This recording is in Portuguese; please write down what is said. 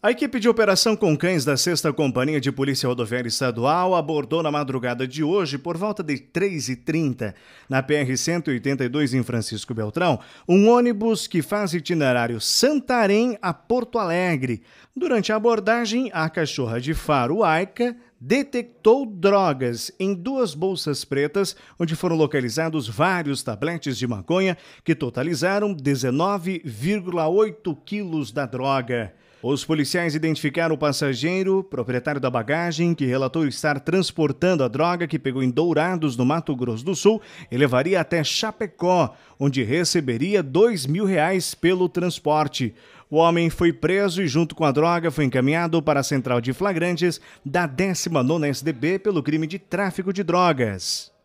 A equipe de operação com cães da 6 Companhia de Polícia Rodoviária Estadual abordou na madrugada de hoje, por volta de 3h30, na PR-182 em Francisco Beltrão, um ônibus que faz itinerário Santarém a Porto Alegre. Durante a abordagem, a cachorra de faro Aika detectou drogas em duas bolsas pretas, onde foram localizados vários tabletes de maconha que totalizaram 19,8 quilos da droga. Os policiais identificaram o passageiro, proprietário da bagagem, que relatou estar transportando a droga que pegou em Dourados, no Mato Grosso do Sul, e levaria até Chapecó, onde receberia dois mil reais pelo transporte. O homem foi preso e, junto com a droga, foi encaminhado para a central de flagrantes da 19 SDB pelo crime de tráfico de drogas.